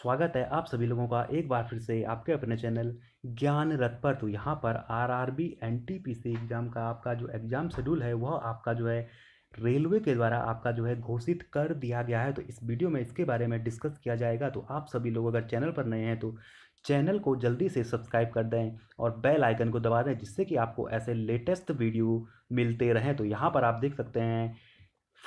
स्वागत है आप सभी लोगों का एक बार फिर से आपके अपने चैनल ज्ञान रथ पर तो यहाँ पर आरआरबी एनटीपीसी एग्ज़ाम का आपका जो एग्ज़ाम शेड्यूल है वह आपका जो है रेलवे के द्वारा आपका जो है घोषित कर दिया गया है तो इस वीडियो में इसके बारे में डिस्कस किया जाएगा तो आप सभी लोग अगर चैनल पर नए हैं तो चैनल को जल्दी से सब्सक्राइब कर दें और बेल आइकन को दबा दें जिससे कि आपको ऐसे लेटेस्ट वीडियो मिलते रहें तो यहाँ पर आप देख सकते हैं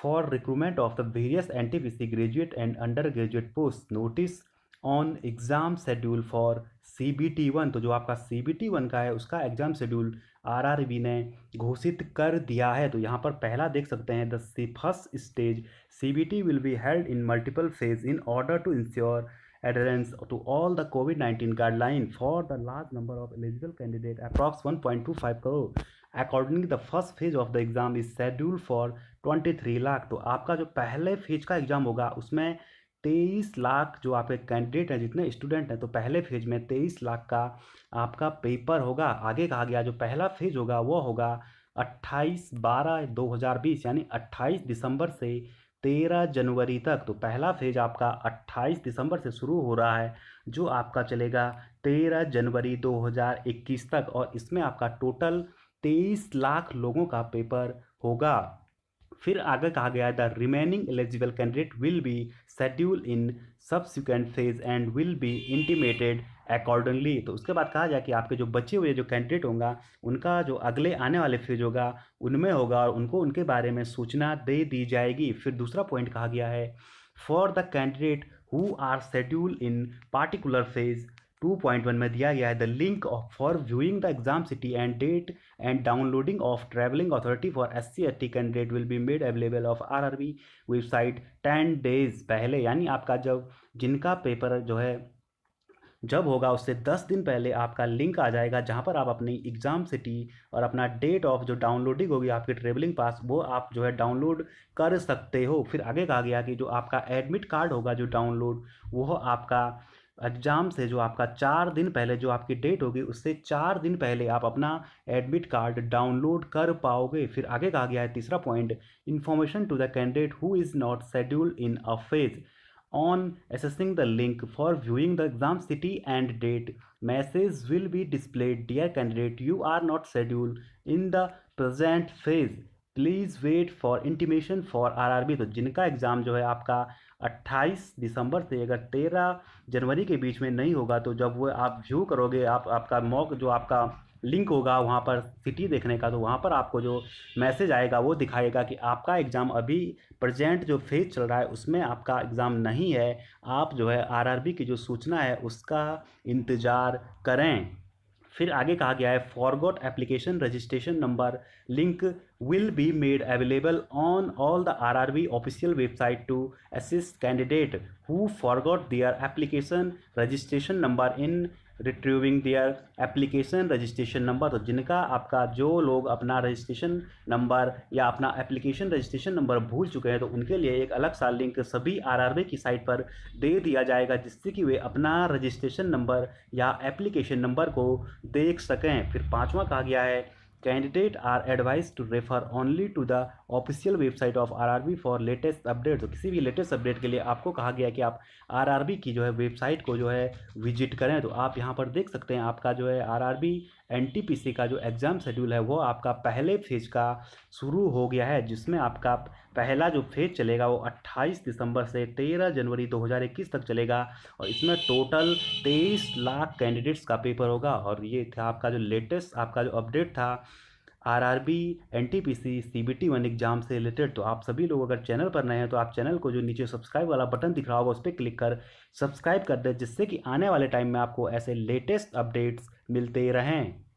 for recruitment of the various N T P C graduate and under graduate post notice on exam schedule for C B T one तो जो आपका सी बी टी वन का है उसका exam schedule R R B ने घोषित कर दिया है तो यहाँ पर पहला देख सकते हैं the C first stage C B T will be held in multiple phase in order to ensure COVID nineteen guideline for the 19 number of eligible candidate approx one point two five 1.25 crore. The first phase of the exam is schedule for twenty three lakh तो आपका जो पहले phase का exam होगा उसमें तेईस लाख जो आपके कैंडिडेट हैं जितने स्टूडेंट हैं तो पहले फेज में तेईस लाख का आपका पेपर होगा आगे कहा गया जो पहला फेज होगा वह होगा अट्ठाईस बारह दो हज़ार बीस यानी अट्ठाईस दिसंबर से तेरह जनवरी तक तो पहला फेज आपका अट्ठाईस दिसंबर से शुरू हो रहा है जो आपका चलेगा तेरह जनवरी दो हज़ार इक्कीस तक और इसमें आपका टोटल तेईस लाख लोगों का पेपर होगा फिर आगे कहा गया the remaining eligible candidate will be schedule in subsequent phase and will be intimated accordingly तो उसके बाद कहा जाए कि आपके जो बचे हुए जो कैंडिडेट होगा उनका जो अगले आने वाले फेज होगा उनमें होगा और उनको उनके बारे में सूचना दे दी जाएगी फिर दूसरा पॉइंट कहा गया है for the candidate who are schedule in particular phase 2.1 में दिया गया है the link of for viewing the exam city and date and downloading of travelling authority for S C S T candidate will be made available of R R B website ten days पहले यानी आपका जब जिनका paper जो है जब होगा उससे दस दिन पहले आपका लिंक आ जाएगा जहाँ पर आप अपनी एग्ज़ाम सिटी और अपना डेट ऑफ जो डाउनलोडिंग होगी आपकी ट्रेवलिंग पास वो आप जो है डाउनलोड कर सकते हो फिर आगे कहा गया कि जो आपका एडमिट कार्ड होगा जो डाउनलोड वो आपका एग्जाम से जो आपका चार दिन पहले जो आपकी डेट होगी उससे चार दिन पहले आप अपना एडमिट कार्ड डाउनलोड कर पाओगे फिर आगे कहा गया है तीसरा point information to the candidate who is not scheduled in a phase on accessing the link for viewing the exam city and date message will be displayed dear candidate you are not schedule in the present phase please wait for intimation for RRB तो जिनका exam जो है आपका 28 दिसंबर से अगर 13 जनवरी के बीच में नहीं होगा तो जब वो आप व्यू करोगे आप आपका मॉक जो आपका लिंक होगा वहाँ पर सिटी देखने का तो वहाँ पर आपको जो मैसेज आएगा वो दिखाएगा कि आपका एग्ज़ाम अभी प्रजेंट जो फेज चल रहा है उसमें आपका एग्ज़ाम नहीं है आप जो है आर की जो सूचना है उसका इंतज़ार करें फिर आगे कहा गया है forgot application registration number link will be made available on all the RRB official website to assist candidate who forgot their application registration number in retrieving their application registration number तो जिनका आपका जो लोग अपना रजिस्ट्रेशन नंबर या अपना application registration number भूल चुके हैं तो उनके लिए एक अलग सा लिंक सभी आरआरबी की साइट पर दे दिया जाएगा जिससे कि वे अपना रजिस्ट्रेशन नंबर या एप्लीकेशन नंबर को देख सकें फिर पाँचवा कहा गया है advise to refer only to the official website of R R B for latest update तो किसी भी लेटेस्ट अपडेट के लिए आपको कहा गया कि आप बी की जो है वेबसाइट को जो है विजिट करें तो आप यहाँ पर देख सकते हैं आपका जो है पी एनटीपीसी का जो एग्ज़ाम शेड्यूल है वो आपका पहले फेज का शुरू हो गया है जिसमें आपका पहला जो फेज चलेगा वो 28 दिसंबर से 13 जनवरी 2021 तक चलेगा और इसमें टोटल 23 लाख कैंडिडेट्स का पेपर होगा और ये था आपका जो लेटेस्ट आपका जो अपडेट था RRB NTPC CBT one exam से रिलेटेड तो आप सभी लोग अगर चैनल पर नए हैं तो आप चैनल को जो नीचे सब्सक्राइब वाला बटन दिख रहा होगा उस पर क्लिक कर सब्सक्राइब कर दें जिससे कि आने वाले टाइम में आपको ऐसे लेटेस्ट अपडेट्स मिलते रहें